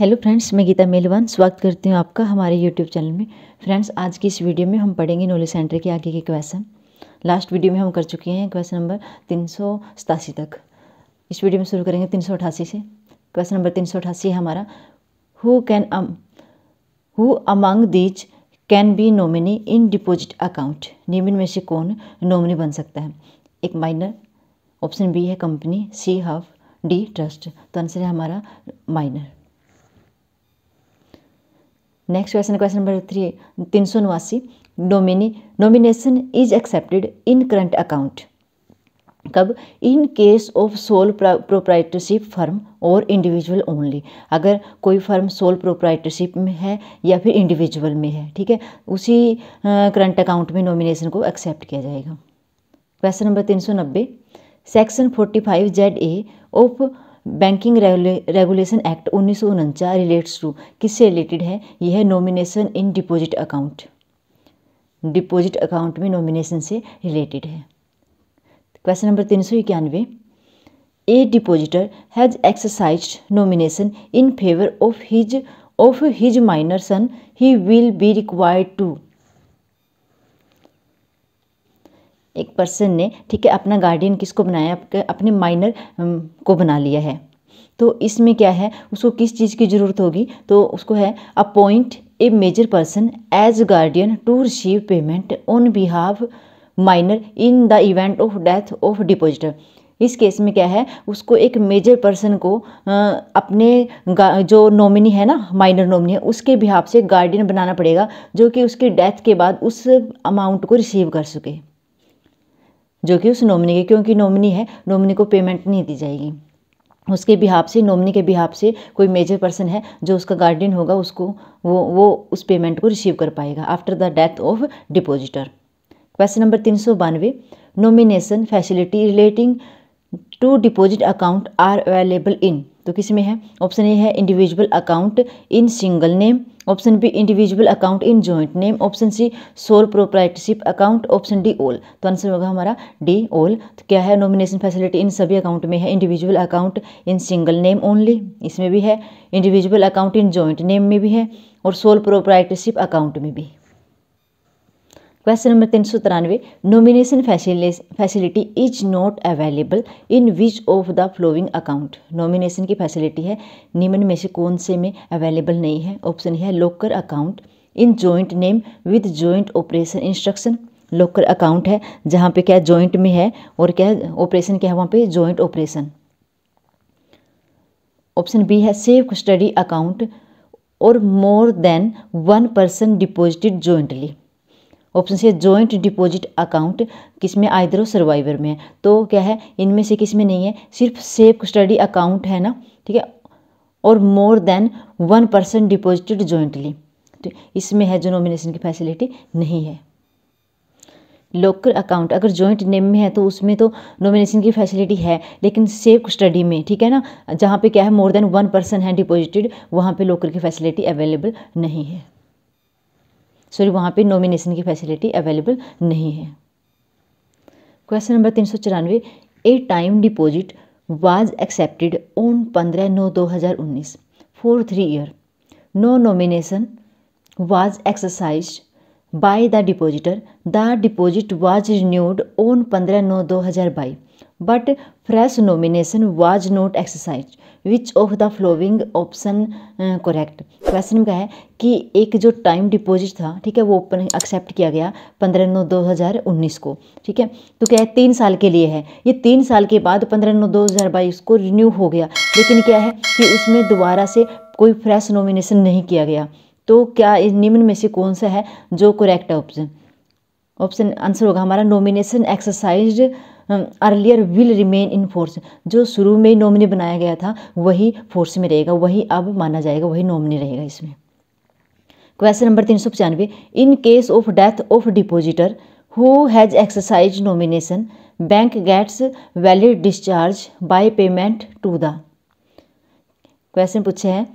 hello friends मैं गीता मेलवान स्वागत करती हूँ आपका हमारे यूट्यूब चैनल में फ्रेंड्स आज की इस वीडियो में हम पढ़ेंगे नॉलेज सेंटर के आगे के क्वेश्चन लास्ट वीडियो में हम कर चुके हैं क्वेश्चन नंबर तीन तक इस वीडियो में शुरू करेंगे तीन से क्वेश्चन नंबर तीन है हमारा who can um who among these can be nominee in deposit account निम्न में से कौन नॉमिनी बन सकता है एक माइनर ऑप्शन बी है company C HUF D trust तो आंसर है हमारा minor next question question number three तीन सौ उनवासी nominee nomination is accepted in current account कब in case of sole proprietorship firm और इंडिविजुअल ओनली अगर कोई फर्म सोल प्रोप्राइटरशिप में है या फिर इंडिविजुअल में है ठीक है उसी करंट अकाउंट में नॉमिनेशन को एक्सेप्ट किया जाएगा क्वेश्चन नंबर तीन सौ नब्बे section forty five Z A of banking regulation act उन्नीस सौ रिलेट्स टू किससे रिलेटेड है यह है nomination in deposit account deposit account में नॉमिनेशन से रिलेटेड है क्वेश्चन नंबर तीन सौ इक्यानवे A depositor has exercise nomination in favour of his of his minor son he will be required to एक पर्सन ने ठीक है अपना गार्डियन किसको बनाया अपने माइनर को बना लिया है तो इसमें क्या है उसको किस चीज़ की ज़रूरत होगी तो उसको है appoint a major person as guardian to receive payment on behalf minor in the event of death of depositor इस केस में क्या है उसको एक मेजर पर्सन को अपने जो नॉमिनी है ना माइनर नॉमिनी है उसके बिहाफ से गार्डियन बनाना पड़ेगा जो कि उसकी डेथ के बाद उस अमाउंट को रिसीव कर सके जो कि उस नॉमिनी के क्योंकि नॉमिनी है नॉमिनी को पेमेंट नहीं दी जाएगी उसके बिहाफ से नॉमिनी के बिहाफ से कोई मेजर पर्सन है जो उसका गार्डियन होगा उसको वो वो उस पेमेंट को रिसीव कर पाएगा after the death of depositor question number तीन सौ बानवे nomination facility relating to deposit account are available in तो किस में है ऑप्शन ए है individual account in single name option B individual account in joint name option C sole proprietorship account option D all तो answer होगा हमारा D all तो क्या है नॉमिनेशन फैसिलिटी इन सभी अकाउंट में है individual account in single name only इसमें भी है individual account in joint name में भी है और सोल प्रोप्राइटरशिप अकाउंट में भी क्वेश्चन नंबर तीन सौ तिरानवे nomination facility is not available in which of the following account nomination की फैसिलिटी है निम्न में से कौन से में अवेलेबल नहीं है ऑप्शन है locker account in joint name with joint operation instruction locker account है जहाँ पे क्या जॉइंट में है और क्या ऑपरेशन क्या है वहाँ पे जॉइंट ऑपरेशन ऑप्शन बी है सेफ कस्टडी अकाउंट और more than one person deposited jointly option C है जॉइंट डिपॉजिट अकाउंट किस में आइदर और सर्वाइवर में है तो क्या है इनमें से किस में नहीं है सिर्फ सेफ कस्टडी अकाउंट है ना ठीक है और more than one person deposited jointly तो इसमें है जो नॉमिनेशन की फैसिलिटी नहीं है लॉकर अकाउंट अगर जॉइंट नेम में है तो उसमें तो नॉमिनेशन की फैसिलिटी है लेकिन सेफ स्टडी में ठीक है ना जहाँ पे क्या है मोर देन वन पर्सन है डिपॉजिटेड वहाँ पे लॉकर की फैसिलिटी अवेलेबल नहीं है सॉरी वहाँ पे नॉमिनेशन की फैसिलिटी अवेलेबल नहीं है क्वेश्चन नंबर तीन सौ चौरानवे A time deposit was accepted on पंद्रह नौ दो हज़ार उन्नीस four three year no nomination was exercise by the depositor the deposit was renewed on पंद्रह नौ दो हज़ार by but fresh nomination was not exercise which of the following option correct question में क्या है कि एक जो टाइम डिपोजिट था ठीक है वो ओपन एक्सेप्ट किया गया पंद्रह नौ दो हज़ार उन्नीस को ठीक है तो क्या है तीन साल के लिए है ये तीन साल के बाद पंद्रह नौ दो हज़ार बाईस को रिन्यू हो गया लेकिन क्या है कि उसमें दोबारा से कोई फ्रेश नॉमिनेशन नहीं किया गया तो क्या निम्न में से कौन सा है जो करेक्ट है ऑप्शन ऑप्शन आंसर होगा हमारा nomination exercise earlier will remain in force जो शुरू में नॉमिनी बनाया गया था वही फोर्स में रहेगा वही अब माना जाएगा वही नॉमिनी रहेगा इसमें क्वेश्चन नंबर तीन सौ पचानवे in case of death of depositor who has exercise nomination bank gets valid discharge by payment to the question पूछे हैं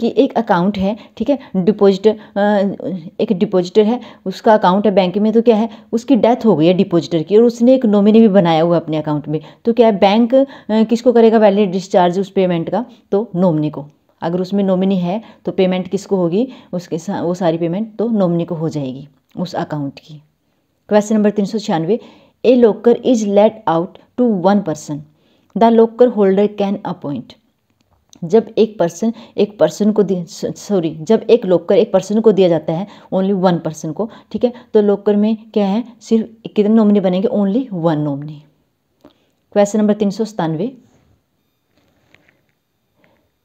कि एक अकाउंट है ठीक है डिपोजिटर एक डिपोजिटर है उसका अकाउंट है बैंक में तो क्या है उसकी डेथ हो गई है डिपोजिटर की और उसने एक नॉमिनी भी बनाया हुआ अपने अकाउंट में तो क्या है बैंक किसको करेगा वैलिड डिस्चार्ज उस पेमेंट का तो नॉमिनी को अगर उसमें नॉमिनी है तो पेमेंट किसको होगी उसके सा, वो सारी पेमेंट तो नॉमिनी को हो जाएगी उस अकाउंट की क्वेश्चन नंबर तीन सौ छियानवे A locker is let out to one person the locker holder can appoint जब एक पर्सन एक पर्सन को सॉरी जब एक लोकर एक पर्सन को दिया जाता है ओनली वन पर्सन को ठीक है तो लोकर में क्या है सिर्फ कितने नॉमिनी बनेंगे only one nominee question number तीन सौ सतानवे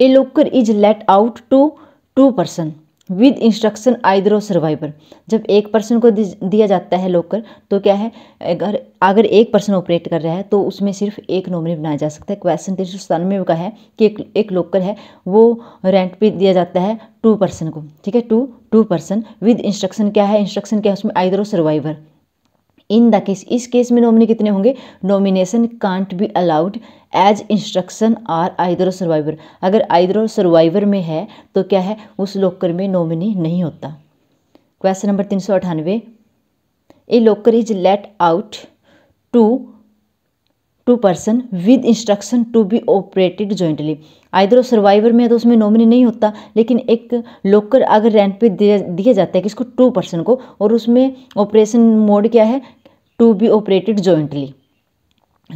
A locker is let out to two person with instruction either of survivor जब एक पर्सन को दिया जाता है लोकर तो क्या है अगर अगर एक पर्सन ऑपरेट कर रहा है तो उसमें सिर्फ एक नॉमिनी बनाया जा सकता है क्वेश्चन तीन सौ सतानवे का है कि एक, एक लोकर है वो रेंट पे दिया जाता है टू पर्सन को ठीक है two two person with instruction क्या है इंस्ट्रक्शन क्या है उसमें either of survivor in the case इस केस में नॉमिनी कितने होंगे nomination can't be allowed as instruction are either survivor अगर आइदर सर्वाइवर में है तो क्या है उस लोकर में नॉमिनी नहीं होता क्वेश्चन नंबर तीन सौ अठानवे A locker is let out to two person with instruction to be operated jointly either survivor में है तो उसमें नॉमिनी नहीं होता लेकिन एक लोकर अगर रेंट पे दिया जाता है किसको टू पर्सन को और उसमें ऑपरेशन मोड क्या है to be operated jointly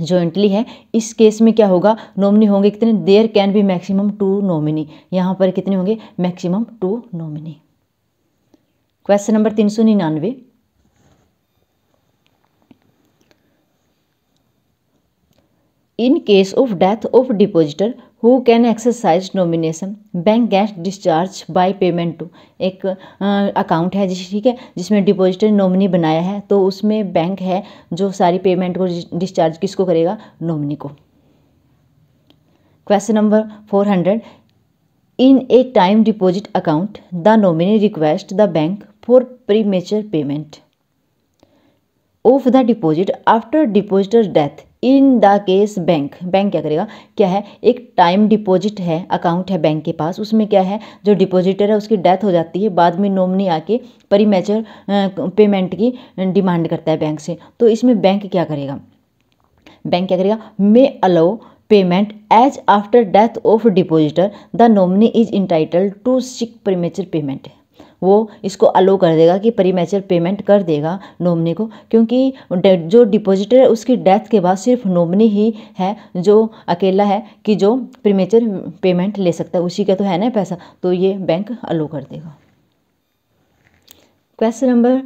jointly है इस केस में क्या होगा नॉमिनी होंगे कितने there can be maximum two nominee यहाँ पर कितने होंगे maximum two nominee question number तीन सौ निन्यानवे in case of death of depositor who can exercise nomination bank gets discharge by payment to एक अकाउंट है जिस ठीक है जिसमें डिपॉजिटर नॉमिनी बनाया है तो उसमें बैंक है जो सारी पेमेंट को डिस्चार्ज किसको करेगा नॉमिनी को question number four hundred in a time deposit account the nominee request the bank for premature payment of the deposit after depositor death in the case bank bank क्या करेगा क्या है एक time deposit है account है bank के पास उसमें क्या है जो डिपॉजिटर है उसकी डेथ हो जाती है बाद में नॉमनी आके परिमेचर पेमेंट की डिमांड करता है बैंक से तो इसमें बैंक क्या करेगा बैंक क्या करेगा may allow payment as after death of depositor the nominee is entitled to seek premature payment वो इसको अलो कर देगा कि प्रीमेचर पेमेंट कर देगा नोमनी को क्योंकि जो डिपॉजिटर है उसकी डेथ के बाद सिर्फ नोमनी ही है जो अकेला है कि जो प्रीमेचर पेमेंट ले सकता है उसी का तो है ना पैसा तो ये बैंक अलो कर देगा question number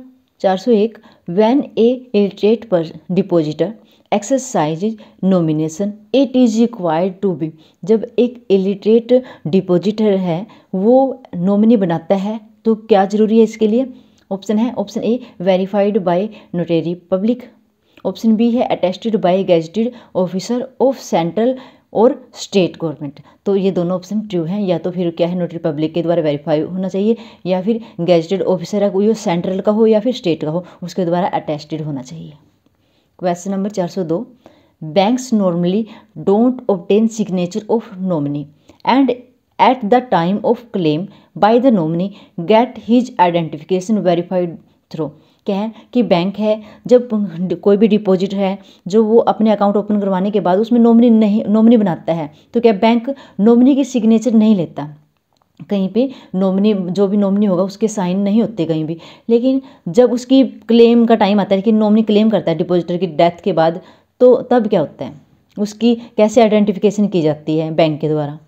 401 when a illiterate पर depositor exercise nomination it is required to be जब एक इलिटरेट डिपॉजिटर है वो नॉमिनी बनाता है तो क्या ज़रूरी है इसके लिए ऑप्शन है option A verified by notary public option B है attested by gazetted officer of central और स्टेट गवर्नमेंट तो ये दोनों ऑप्शन ट्रू हैं या तो फिर क्या है नोटरी पब्लिक के द्वारा वेरीफाई होना चाहिए या फिर गेजटेड ऑफिसर है कोई सेंट्रल का हो या फिर स्टेट का हो उसके द्वारा अटेस्टेड होना चाहिए क्वेश्चन नंबर चार सौ दो banks normally don't obtain signature of nominee and at the time of claim by the nominee get his identification verified through क्या है कि बैंक है जब कोई भी डिपॉजिट है जो वो अपने अकाउंट ओपन करवाने के बाद उसमें नॉमिनी नहीं नॉमिनी बनाता है तो क्या बैंक नॉमिनी की सिग्नेचर नहीं लेता कहीं पे नॉमिनी जो भी नॉमिनी होगा उसके साइन नहीं होते कहीं भी लेकिन जब उसकी क्लेम का टाइम आता है कि नॉमिनी क्लेम करता है डिपॉजिटर की डेथ के बाद तो तब क्या होता है उसकी कैसे आइडेंटिफिकेशन की जाती है बैंक के द्वारा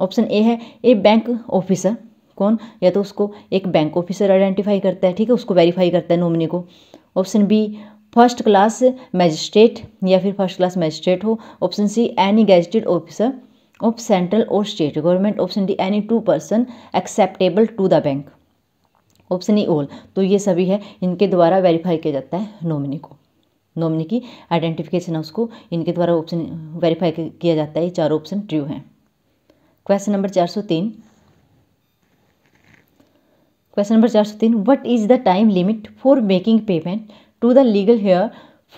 ऑप्शन ए है ए बैंक ऑफिसर कौन या तो उसको एक बैंक ऑफिसर आइडेंटिफाई करता है ठीक है उसको वेरीफाई करता है नॉमिनी को option B first class magistrate या फिर फर्स्ट क्लास मैजिस्ट्रेट हो option C any gazetted officer of central और state government option D any two person acceptable to the bank option E all तो ये सभी है इनके द्वारा वेरीफाई किया जाता है नॉमिनी को नॉमिनी की आइडेंटिफिकेशन है उसको इनके द्वारा ऑप्शन वेरीफाई किया जाता है ये चार ऑप्शन ट्रू हैं क्वेश्चन नंबर चार सौ तीन क्वेश्चन नंबर चार सौ तीन what is the time limit for making payment to the legal heir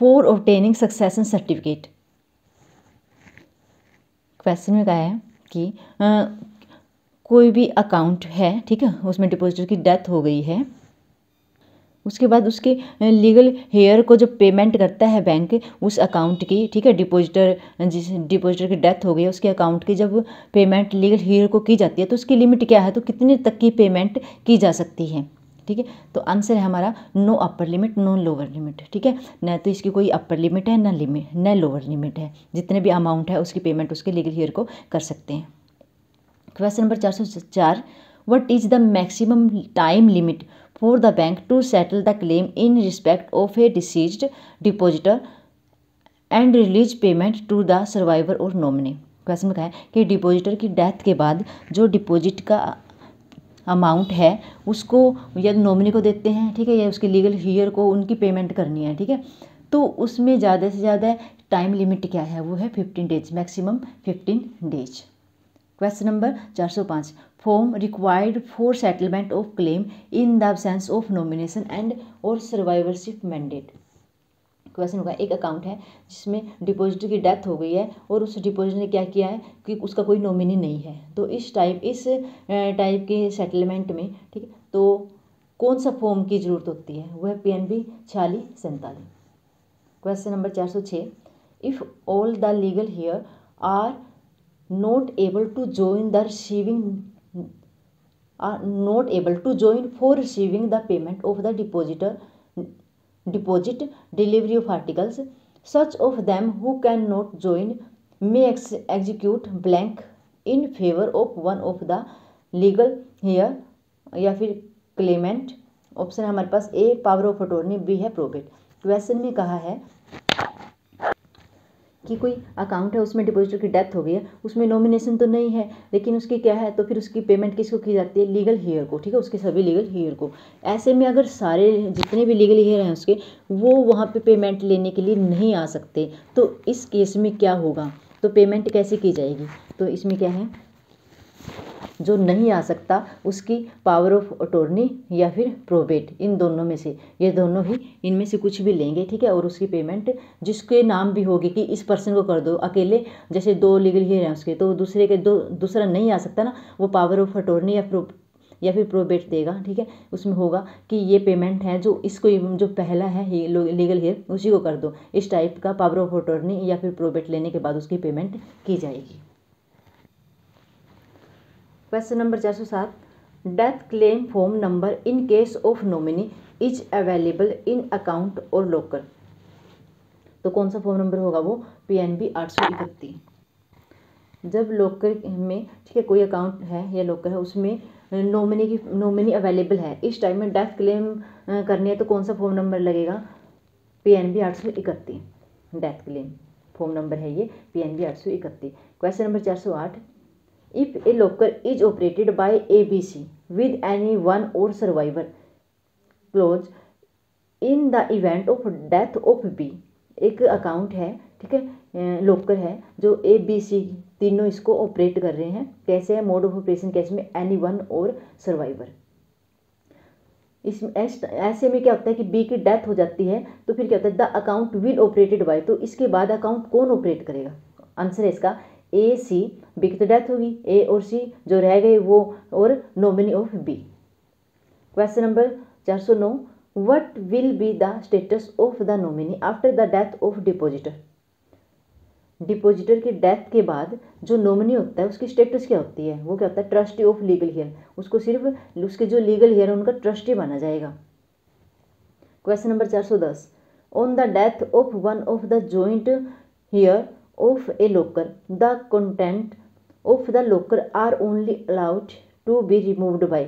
for obtaining succession certificate question में कहा है कि आ, कोई भी अकाउंट है ठीक है उसमें डिपोजिटर की डेथ हो गई है उसके बाद उसके लीगल हेयर को जो पेमेंट करता है बैंक उस अकाउंट की ठीक है डिपॉजिटर जिस डिपॉजिटर की डेथ हो गई उसके अकाउंट की जब पेमेंट लीगल हेयर को की जाती है तो उसकी लिमिट क्या है तो कितने तक की पेमेंट की जा सकती है ठीक है तो आंसर है हमारा no upper limit no lower limit ठीक है न तो इसकी कोई अपर लिमिट है न लिमिट न लोअर लिमिट है जितने भी अमाउंट है उसकी पेमेंट उसके लीगल हेयर को कर सकते हैं क्वेश्चन नंबर चार सौ चार what is the maximum time limit for the bank to settle the claim in respect of a deceased depositor and release payment to the survivor और नॉमिनी क्वेश्चन में कहा है कि डिपॉजिटर की डेथ के बाद जो डिपॉजिट का अमाउंट है उसको या नॉमिनी को देते हैं ठीक है या उसके लीगल हीयर को उनकी पेमेंट करनी है ठीक है तो उसमें ज़्यादा से ज़्यादा टाइम लिमिट क्या है वो है fifteen days maximum fifteen days question number 405 form required for settlement of claim in the sense of nomination and और सर्वाइवरशिप मैंडेट क्वेश्चन होगा एक अकाउंट है जिसमें डिपॉजिटर की डेथ हो गई है और उस डिपॉजिटर ने क्या किया है कि उसका कोई नॉमिनी नहीं है तो इस टाइप इस टाइप के सेटलमेंट में ठीक है तो कौन सा फॉर्म की ज़रूरत होती है वह पी एन बी छियालीस सैंतालीस क्वेश्चन नंबर चार सौ छः if all the legal heir are not able to join the receiving not able to join for receiving the payment of the depositor deposit delivery of articles such of them who can not join may ex execute blank in favour of one of the legal heir या फिर claimant option हमारे पास A power of attorney B है probate question में कहा है कि कोई अकाउंट है उसमें डिपॉजिटर की डेथ हो गई है उसमें नॉमिनेशन तो नहीं है लेकिन उसकी क्या है तो फिर उसकी पेमेंट किसको की जाती है लीगल हेयर को ठीक है उसके सभी लीगल हेयर को ऐसे में अगर सारे जितने भी लीगल हेयर हैं उसके वो वहाँ पे पेमेंट लेने के लिए नहीं आ सकते तो इस केस में क्या होगा तो पेमेंट कैसे की जाएगी तो इसमें क्या है जो नहीं आ सकता उसकी पावर ऑफ अटोर्नी या फिर प्रोबेट इन दोनों में से ये दोनों ही इनमें से कुछ भी लेंगे ठीक है और उसकी पेमेंट जिसके नाम भी होगी कि इस पर्सन को कर दो अकेले जैसे दो लीगल हीयर हैं उसके तो दूसरे के दो दूसरा नहीं आ सकता ना वो पावर ऑफ अटोर्नी या प्रो या फिर प्रोबेट देगा ठीक है उसमें होगा कि ये पेमेंट है जो इसको जो पहला है ही, लीगल हेयर उसी को कर दो इस टाइप का पावर ऑफ अटोर्नी या फिर प्रोबेट लेने के बाद उसकी पेमेंट की जाएगी क्वेश्चन नंबर चार सौ सात death claim form number in case of nominee is available in account और लोकल तो कौन सा फॉर्म नंबर होगा वो पी एन बी आठ सौ इकतीस जब लॉकर में ठीक है कोई अकाउंट है या लॉकर है उसमें नॉमिनी की नॉमिनी अवेलेबल है इस टाइम में डेथ क्लेम करनी है तो कौन सा फॉर्म नंबर लगेगा पी एन बी आठ सौ इकतीस डेथ क्लेम फॉर्म नंबर है ये पी एन बी आठ सौ इकतीस क्वेश्चन नंबर चार सौ आठ if a locker is operated by abc with any one or survivor close in the event of death of B एक अकाउंट है ठीक है लोकर है जो ए बी सी तीनों इसको ऑपरेट कर रहे हैं कैसे है मोड ऑफ ऑपरेशन कैसे में एनी वन और सर्वाइवर इस ऐसे में क्या होता है कि बी की डेथ हो जाती है तो फिर क्या होता है the account will operated by तो इसके बाद अकाउंट कौन ऑपरेट करेगा आंसर है इसका ए सी बी की तो डेथ होगी ए और सी जो रह गए वो और nominee of B question number चार सौ नौ what will be the status of the nominee after the death of depositor depositor की डेथ के बाद जो नॉमिनी होता है उसकी स्टेटस क्या होती है वो क्या होता है ट्रस्टी ऑफ लीगल हेयर उसको सिर्फ उसके जो लीगल हेयर है उनका ट्रस्टी माना जाएगा क्वेश्चन नंबर चार सौ दस on the death of one of the joint heir of a locker the content of the locker are only allowed to be removed by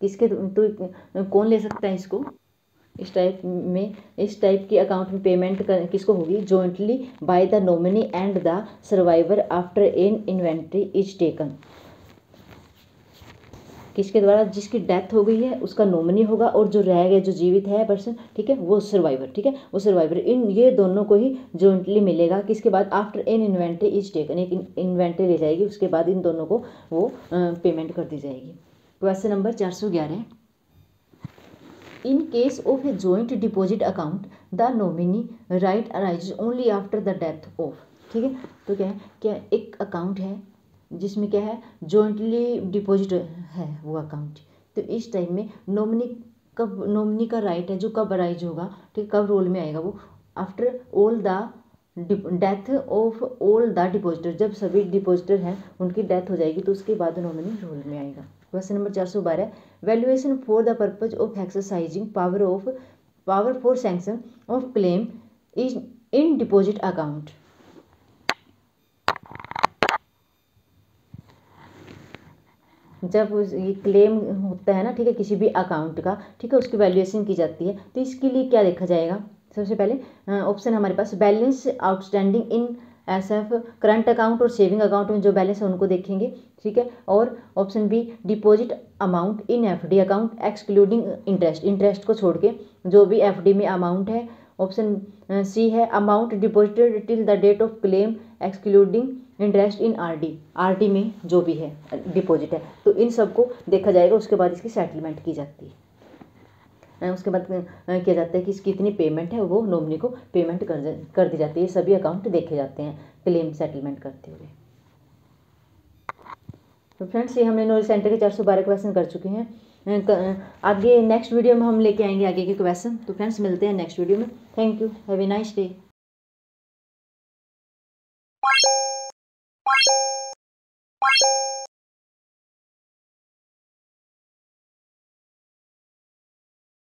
किसके तो, तो कौन ले सकता है इसको इस टाइप में इस टाइप के अकाउंट में पेमेंट कर, किसको होगी jointly by the nominee and the survivor after an inventory is taken किसके द्वारा जिसकी डेथ हो गई है उसका नोमनी होगा और जो रह गए जो जीवित है पर्सन ठीक है वो सर्वाइवर ठीक है वो सर्वाइवर इन ये दोनों को ही जॉइंटली मिलेगा किसके बाद after an inventory is taken एक इन्वेंट्री ले जाएगी उसके बाद इन दोनों को वो पेमेंट कर दी जाएगी क्वेश्चन नंबर चार सौ ग्यारह in case of a joint deposit account the nominee right arises only after the death ठीक है तो क्या है क्या एक अकाउंट है जिसमें क्या है जॉइंटली डिपॉजिट है वो अकाउंट तो इस टाइप में नॉमिनी कब नॉमिनी का राइट है जो कब अराइज होगा ठीक कब रोल में आएगा वो after all the death of all the depositor जब सभी डिपॉजिटर हैं उनकी डेथ हो जाएगी तो उसके बाद नॉमिनी रोल में आएगा क्वेश्चन नंबर चार सौ बारह valuation for the purpose of exercising power of power for sanction of claim is in deposit account जब ये क्लेम होता है ना ठीक है किसी भी अकाउंट का ठीक है उसकी वैल्यूएशन की जाती है तो इसके लिए क्या देखा जाएगा सबसे पहले ऑप्शन हमारे पास balance outstanding in S F current account और सेविंग अकाउंट में जो बैलेंस है उनको देखेंगे ठीक है और option B deposit amount in F D account excluding interest interest को छोड़ के जो भी एफ डी में अमाउंट है ऑप्शन सी है amount deposited till the date of claim excluding interest in RD RD में जो भी है डिपॉजिट है तो इन सबको देखा जाएगा उसके बाद इसकी सेटलमेंट की जाती है उसके बाद किया जाता है कि इसकी कितनी पेमेंट है वो नॉमिनी को पेमेंट कर कर दी जाती है सभी अकाउंट देखे जाते हैं क्लेम सेटलमेंट करते हुए तो फ्रेंड्स ये हमने नॉलेज सेंटर के चार सौ बारह क्वेश्चन कर चुके हैं आगे नेक्स्ट वीडियो में हम लेके आएंगे आगे के क्वेश्चन तो फ्रेंड्स मिलते हैं नेक्स्ट वीडियो में thank you have a nice day